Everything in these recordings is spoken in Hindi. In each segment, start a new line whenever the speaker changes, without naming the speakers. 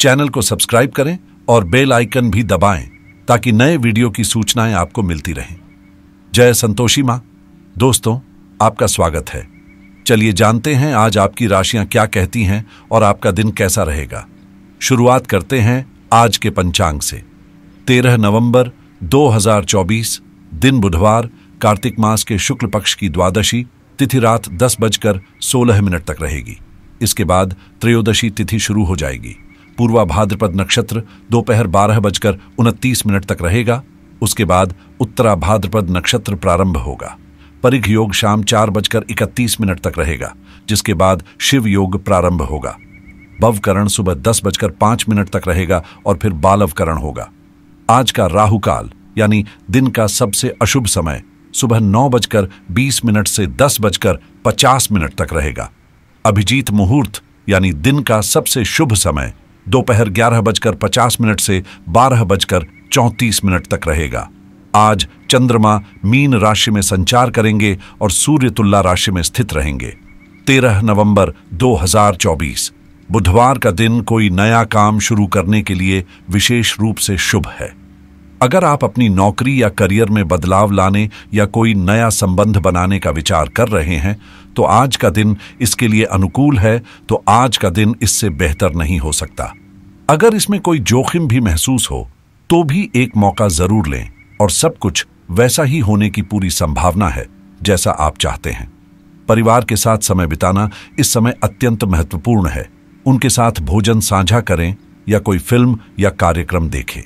चैनल को सब्सक्राइब करें और बेल आइकन भी दबाएं ताकि नए वीडियो की सूचनाएं आपको मिलती रहें जय संतोषी माँ दोस्तों आपका स्वागत है चलिए जानते हैं आज आपकी राशियां क्या कहती हैं और आपका दिन कैसा रहेगा शुरुआत करते हैं आज के पंचांग से तेरह नवंबर 2024 दिन बुधवार कार्तिक मास के शुक्ल पक्ष की द्वादशी तिथि रात दस बजकर सोलह मिनट तक रहेगी इसके बाद त्रयोदशी तिथि शुरू हो जाएगी पूर्वा भाद्रपद नक्षत्र दोपहर बारह बजकर उनतीस मिनट तक रहेगा उसके बाद उत्तरा भाद्रपद नक्षत्र प्रारंभ होगा परिघ योग शाम चार बजकर इकतीस मिनट तक रहेगा जिसके बाद शिव योग प्रारंभ होगा भवकरण सुबह दस बजकर पांच मिनट तक रहेगा और फिर बालवकरण होगा आज का राहु काल यानी दिन का सबसे अशुभ समय सुबह नौ बजकर बीस मिनट से दस बजकर पचास मिनट तक रहेगा अभिजीत मुहूर्त यानी दिन का सबसे शुभ समय दोपहर ग्यारह बजकर पचास मिनट से बारह बजकर चौंतीस मिनट तक रहेगा आज चंद्रमा मीन राशि में संचार करेंगे और सूर्य तुल्ला राशि में स्थित रहेंगे तेरह नवंबर 2024 बुधवार का दिन कोई नया काम शुरू करने के लिए विशेष रूप से शुभ है अगर आप अपनी नौकरी या करियर में बदलाव लाने या कोई नया संबंध बनाने का विचार कर रहे हैं तो आज का दिन इसके लिए अनुकूल है तो आज का दिन इससे बेहतर नहीं हो सकता अगर इसमें कोई जोखिम भी महसूस हो तो भी एक मौका जरूर लें और सब कुछ वैसा ही होने की पूरी संभावना है जैसा आप चाहते हैं परिवार के साथ समय बिताना इस समय अत्यंत महत्वपूर्ण है उनके साथ भोजन साझा करें या कोई फिल्म या कार्यक्रम देखें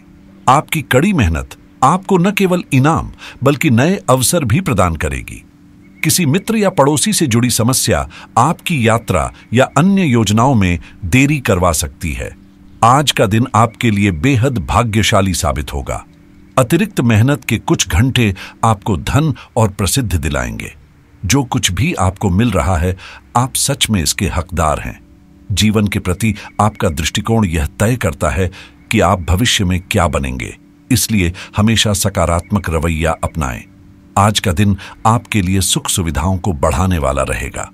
आपकी कड़ी मेहनत आपको न केवल इनाम बल्कि नए अवसर भी प्रदान करेगी किसी मित्र या पड़ोसी से जुड़ी समस्या आपकी यात्रा या अन्य योजनाओं में देरी करवा सकती है आज का दिन आपके लिए बेहद भाग्यशाली साबित होगा अतिरिक्त मेहनत के कुछ घंटे आपको धन और प्रसिद्ध दिलाएंगे जो कुछ भी आपको मिल रहा है आप सच में इसके हकदार हैं जीवन के प्रति आपका दृष्टिकोण यह तय करता है कि आप भविष्य में क्या बनेंगे इसलिए हमेशा सकारात्मक रवैया अपनाएं आज का दिन आपके लिए सुख सुविधाओं को बढ़ाने वाला रहेगा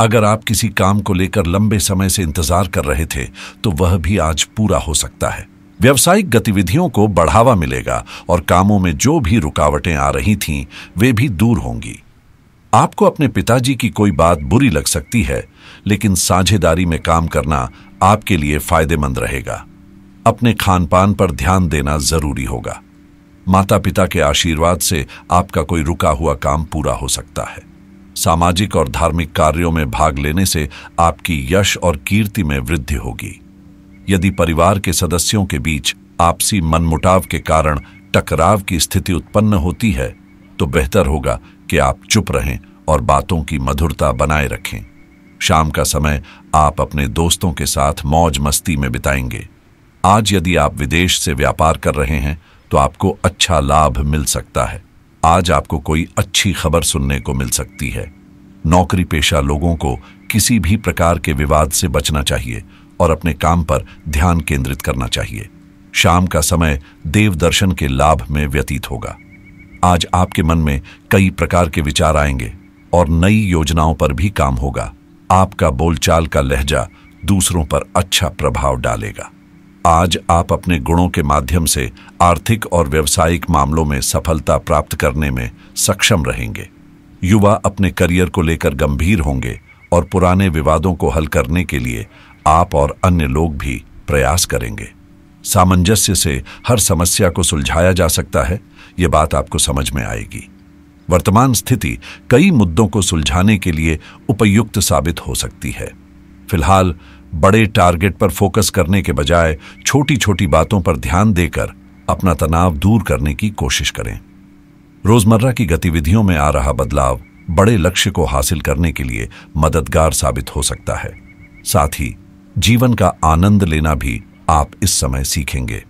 अगर आप किसी काम को लेकर लंबे समय से इंतजार कर रहे थे तो वह भी आज पूरा हो सकता है व्यावसायिक गतिविधियों को बढ़ावा मिलेगा और कामों में जो भी रुकावटें आ रही थीं वे भी दूर होंगी आपको अपने पिताजी की कोई बात बुरी लग सकती है लेकिन साझेदारी में काम करना आपके लिए फायदेमंद रहेगा अपने खान पान पर ध्यान देना जरूरी होगा माता पिता के आशीर्वाद से आपका कोई रुका हुआ काम पूरा हो सकता है सामाजिक और धार्मिक कार्यों में भाग लेने से आपकी यश और कीर्ति में वृद्धि होगी यदि परिवार के सदस्यों के बीच आपसी मनमुटाव के कारण टकराव की स्थिति उत्पन्न होती है तो बेहतर होगा कि आप चुप रहें और बातों की मधुरता बनाए रखें शाम का समय आप अपने दोस्तों के साथ मौज मस्ती में बिताएंगे आज यदि आप विदेश से व्यापार कर रहे हैं तो आपको अच्छा लाभ मिल सकता है आज आपको कोई अच्छी खबर सुनने को मिल सकती है नौकरी पेशा लोगों को किसी भी प्रकार के विवाद से बचना चाहिए और अपने काम पर ध्यान केंद्रित करना चाहिए शाम का समय देव दर्शन के लाभ में व्यतीत होगा आज आपके मन में कई प्रकार के विचार आएंगे और नई योजनाओं पर भी काम होगा आपका बोलचाल का लहजा दूसरों पर अच्छा प्रभाव डालेगा आज आप अपने गुणों के माध्यम से आर्थिक और व्यवसायिक मामलों में सफलता प्राप्त करने में सक्षम रहेंगे युवा अपने करियर को लेकर गंभीर होंगे और पुराने विवादों को हल करने के लिए आप और अन्य लोग भी प्रयास करेंगे सामंजस्य से हर समस्या को सुलझाया जा सकता है ये बात आपको समझ में आएगी वर्तमान स्थिति कई मुद्दों को सुलझाने के लिए उपयुक्त साबित हो सकती है फिलहाल बड़े टारगेट पर फोकस करने के बजाय छोटी छोटी बातों पर ध्यान देकर अपना तनाव दूर करने की कोशिश करें रोजमर्रा की गतिविधियों में आ रहा बदलाव बड़े लक्ष्य को हासिल करने के लिए मददगार साबित हो सकता है साथ ही जीवन का आनंद लेना भी आप इस समय सीखेंगे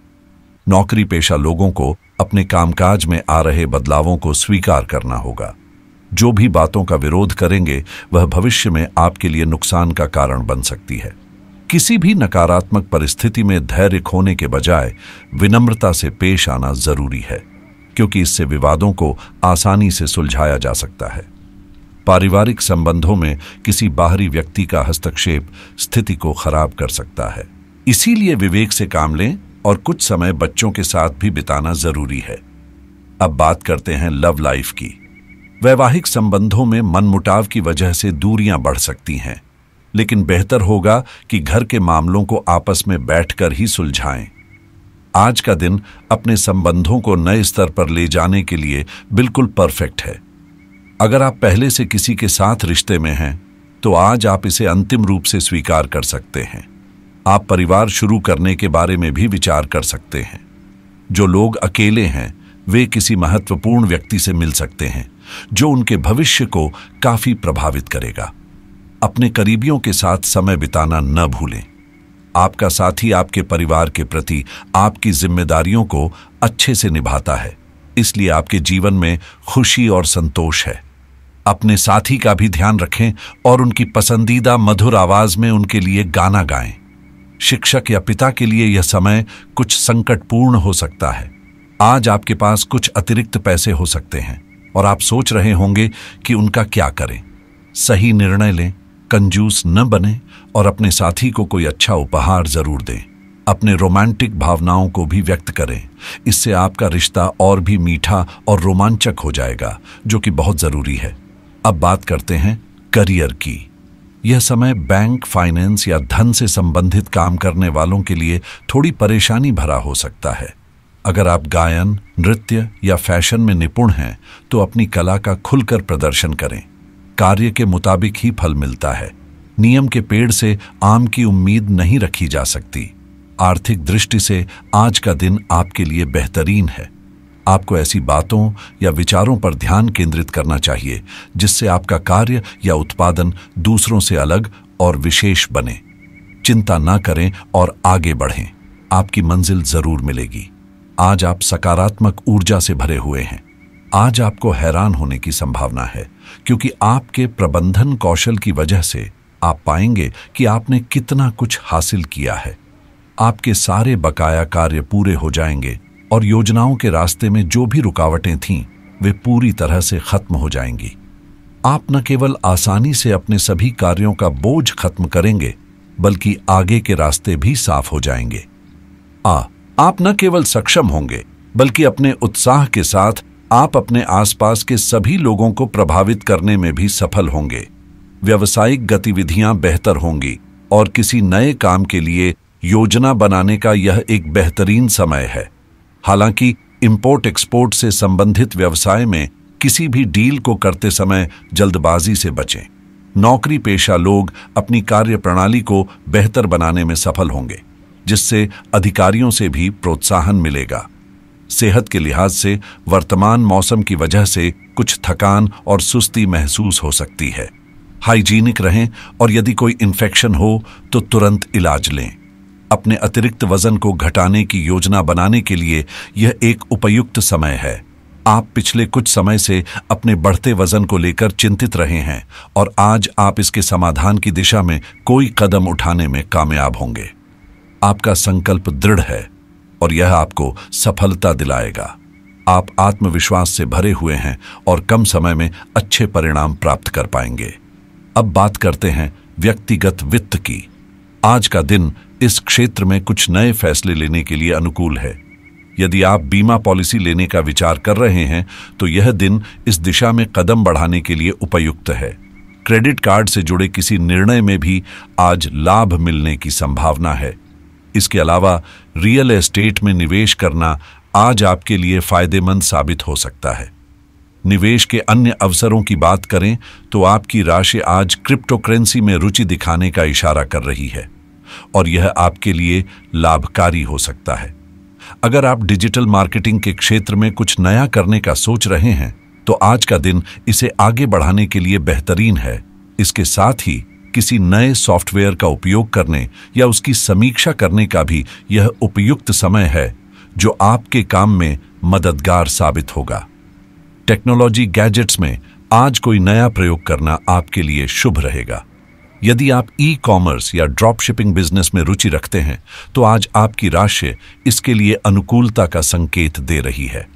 नौकरी पेशा लोगों को अपने कामकाज में आ रहे बदलावों को स्वीकार करना होगा जो भी बातों का विरोध करेंगे वह भविष्य में आपके लिए नुकसान का कारण बन सकती है किसी भी नकारात्मक परिस्थिति में धैर्य खोने के बजाय विनम्रता से पेश आना जरूरी है क्योंकि इससे विवादों को आसानी से सुलझाया जा सकता है पारिवारिक संबंधों में किसी बाहरी व्यक्ति का हस्तक्षेप स्थिति को खराब कर सकता है इसीलिए विवेक से काम लें और कुछ समय बच्चों के साथ भी बिताना जरूरी है अब बात करते हैं लव लाइफ की वैवाहिक संबंधों में मनमुटाव की वजह से दूरियां बढ़ सकती हैं लेकिन बेहतर होगा कि घर के मामलों को आपस में बैठकर ही सुलझाएं आज का दिन अपने संबंधों को नए स्तर पर ले जाने के लिए बिल्कुल परफेक्ट है अगर आप पहले से किसी के साथ रिश्ते में हैं तो आज आप इसे अंतिम रूप से स्वीकार कर सकते हैं आप परिवार शुरू करने के बारे में भी विचार कर सकते हैं जो लोग अकेले हैं वे किसी महत्वपूर्ण व्यक्ति से मिल सकते हैं जो उनके भविष्य को काफी प्रभावित करेगा अपने करीबियों के साथ समय बिताना न भूलें आपका साथी आपके परिवार के प्रति आपकी जिम्मेदारियों को अच्छे से निभाता है इसलिए आपके जीवन में खुशी और संतोष है अपने साथी का भी ध्यान रखें और उनकी पसंदीदा मधुर आवाज में उनके लिए गाना गाएं शिक्षक या पिता के लिए यह समय कुछ संकटपूर्ण हो सकता है आज आपके पास कुछ अतिरिक्त पैसे हो सकते हैं और आप सोच रहे होंगे कि उनका क्या करें सही निर्णय लें कंजूस न बने और अपने साथी को कोई अच्छा उपहार जरूर दें अपने रोमांटिक भावनाओं को भी व्यक्त करें इससे आपका रिश्ता और भी मीठा और रोमांचक हो जाएगा जो कि बहुत ज़रूरी है अब बात करते हैं करियर की यह समय बैंक फाइनेंस या धन से संबंधित काम करने वालों के लिए थोड़ी परेशानी भरा हो सकता है अगर आप गायन नृत्य या फैशन में निपुण हैं तो अपनी कला का खुलकर प्रदर्शन करें कार्य के मुताबिक ही फल मिलता है नियम के पेड़ से आम की उम्मीद नहीं रखी जा सकती आर्थिक दृष्टि से आज का दिन आपके लिए बेहतरीन है आपको ऐसी बातों या विचारों पर ध्यान केंद्रित करना चाहिए जिससे आपका कार्य या उत्पादन दूसरों से अलग और विशेष बने चिंता ना करें और आगे बढ़ें आपकी मंजिल जरूर मिलेगी आज आप सकारात्मक ऊर्जा से भरे हुए हैं आज आपको हैरान होने की संभावना है क्योंकि आपके प्रबंधन कौशल की वजह से आप पाएंगे कि आपने कितना कुछ हासिल किया है आपके सारे बकाया कार्य पूरे हो जाएंगे और योजनाओं के रास्ते में जो भी रुकावटें थीं वे पूरी तरह से खत्म हो जाएंगी आप न केवल आसानी से अपने सभी कार्यों का बोझ खत्म करेंगे बल्कि आगे के रास्ते भी साफ हो जाएंगे आ आप न केवल सक्षम होंगे बल्कि अपने उत्साह के साथ आप अपने आसपास के सभी लोगों को प्रभावित करने में भी सफल होंगे व्यवसायिक गतिविधियां बेहतर होंगी और किसी नए काम के लिए योजना बनाने का यह एक बेहतरीन समय है हालांकि इंपोर्ट एक्सपोर्ट से संबंधित व्यवसाय में किसी भी डील को करते समय जल्दबाजी से बचें नौकरी पेशा लोग अपनी कार्य प्रणाली को बेहतर बनाने में सफल होंगे जिससे अधिकारियों से भी प्रोत्साहन मिलेगा सेहत के लिहाज से वर्तमान मौसम की वजह से कुछ थकान और सुस्ती महसूस हो सकती है हाइजीनिक रहें और यदि कोई इन्फेक्शन हो तो तुरंत इलाज लें अपने अतिरिक्त वजन को घटाने की योजना बनाने के लिए यह एक उपयुक्त समय है आप पिछले कुछ समय से अपने बढ़ते वजन को लेकर चिंतित रहे हैं और आज आप इसके समाधान की दिशा में कोई कदम उठाने में कामयाब होंगे आपका संकल्प दृढ़ है और यह आपको सफलता दिलाएगा आप आत्मविश्वास से भरे हुए हैं और कम समय में अच्छे परिणाम प्राप्त कर पाएंगे अब बात करते हैं व्यक्तिगत वित्त की आज का दिन इस क्षेत्र में कुछ नए फैसले लेने के लिए अनुकूल है यदि आप बीमा पॉलिसी लेने का विचार कर रहे हैं तो यह दिन इस दिशा में कदम बढ़ाने के लिए उपयुक्त है क्रेडिट कार्ड से जुड़े किसी निर्णय में भी आज लाभ मिलने की संभावना है इसके अलावा रियल एस्टेट में निवेश करना आज आपके लिए फायदेमंद साबित हो सकता है निवेश के अन्य अवसरों की बात करें तो आपकी राशि आज क्रिप्टोकरेंसी में रुचि दिखाने का इशारा कर रही है और यह आपके लिए लाभकारी हो सकता है अगर आप डिजिटल मार्केटिंग के क्षेत्र में कुछ नया करने का सोच रहे हैं तो आज का दिन इसे आगे बढ़ाने के लिए बेहतरीन है इसके साथ ही किसी नए सॉफ्टवेयर का उपयोग करने या उसकी समीक्षा करने का भी यह उपयुक्त समय है जो आपके काम में मददगार साबित होगा टेक्नोलॉजी गैजेट्स में आज कोई नया प्रयोग करना आपके लिए शुभ रहेगा यदि आप ई कॉमर्स या ड्रॉप शिपिंग बिजनेस में रुचि रखते हैं तो आज आपकी राशि इसके लिए अनुकूलता का संकेत दे रही है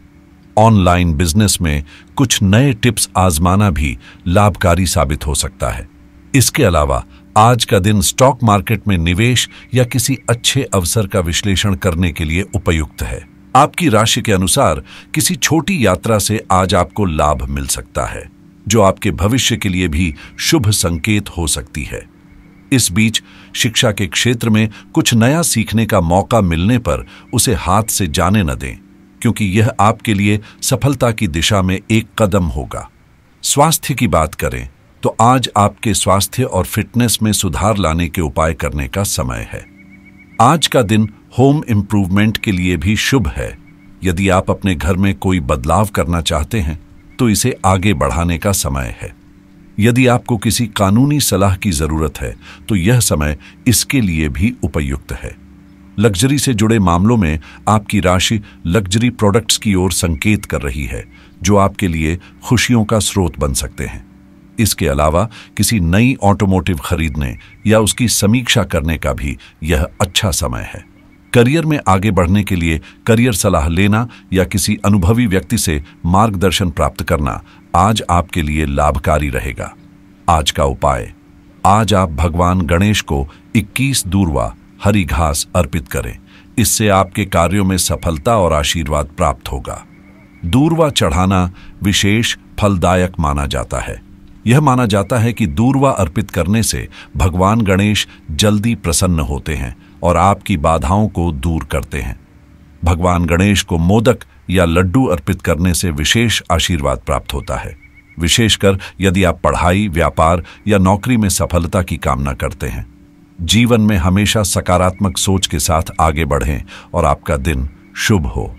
ऑनलाइन बिजनेस में कुछ नए टिप्स आजमाना भी लाभकारी साबित हो सकता है इसके अलावा आज का दिन स्टॉक मार्केट में निवेश या किसी अच्छे अवसर का विश्लेषण करने के लिए उपयुक्त है आपकी राशि के अनुसार किसी छोटी यात्रा से आज आपको लाभ मिल सकता है जो आपके भविष्य के लिए भी शुभ संकेत हो सकती है इस बीच शिक्षा के क्षेत्र में कुछ नया सीखने का मौका मिलने पर उसे हाथ से जाने न दें क्योंकि यह आपके लिए सफलता की दिशा में एक कदम होगा स्वास्थ्य की बात करें तो आज आपके स्वास्थ्य और फिटनेस में सुधार लाने के उपाय करने का समय है आज का दिन होम इम्प्रूवमेंट के लिए भी शुभ है यदि आप अपने घर में कोई बदलाव करना चाहते हैं तो इसे आगे बढ़ाने का समय है यदि आपको किसी कानूनी सलाह की जरूरत है तो यह समय इसके लिए भी उपयुक्त है लग्जरी से जुड़े मामलों में आपकी राशि लग्जरी प्रोडक्ट्स की ओर संकेत कर रही है जो आपके लिए खुशियों का स्रोत बन सकते हैं इसके अलावा किसी नई ऑटोमोटिव खरीदने या उसकी समीक्षा करने का भी यह अच्छा समय है करियर में आगे बढ़ने के लिए करियर सलाह लेना या किसी अनुभवी व्यक्ति से मार्गदर्शन प्राप्त करना आज आपके लिए लाभकारी रहेगा आज का उपाय आज आप भगवान गणेश को 21 दूरवा हरी घास अर्पित करें इससे आपके कार्यों में सफलता और आशीर्वाद प्राप्त होगा दूरवा चढ़ाना विशेष फलदायक माना जाता है यह माना जाता है कि दूरवा अर्पित करने से भगवान गणेश जल्दी प्रसन्न होते हैं और आपकी बाधाओं को दूर करते हैं भगवान गणेश को मोदक या लड्डू अर्पित करने से विशेष आशीर्वाद प्राप्त होता है विशेषकर यदि आप पढ़ाई व्यापार या नौकरी में सफलता की कामना करते हैं जीवन में हमेशा सकारात्मक सोच के साथ आगे बढ़ें और आपका दिन शुभ हो